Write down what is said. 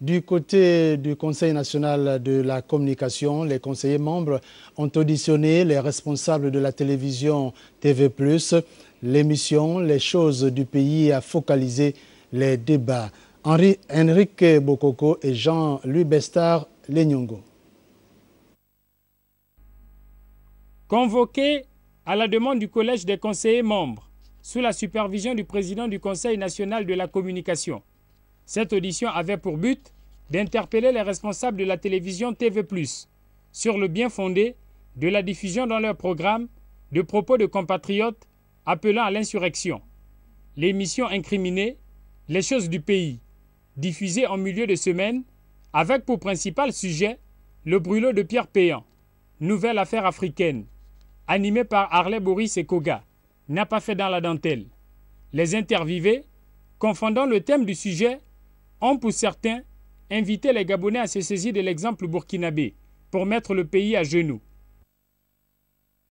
Du côté du Conseil national de la communication, les conseillers membres ont auditionné les responsables de la télévision TV+, l'émission Les choses du pays a focalisé les débats. Henri, Enrique Bokoko et Jean-Louis Bestard Lenyongo. Convoqué à la demande du Collège des conseillers membres, sous la supervision du président du Conseil national de la communication, cette audition avait pour but d'interpeller les responsables de la télévision TV+, sur le bien fondé de la diffusion dans leur programme de propos de compatriotes appelant à l'insurrection. L'émission incriminée Les choses du pays, diffusée en milieu de semaine, avec pour principal sujet le brûlot de Pierre Péan, nouvelle affaire africaine, animée par Harley Boris et Koga, n'a pas fait dans la dentelle. Les intervivés, confondant le thème du sujet ont pour certains invité les Gabonais à se saisir de l'exemple burkinabé pour mettre le pays à genoux.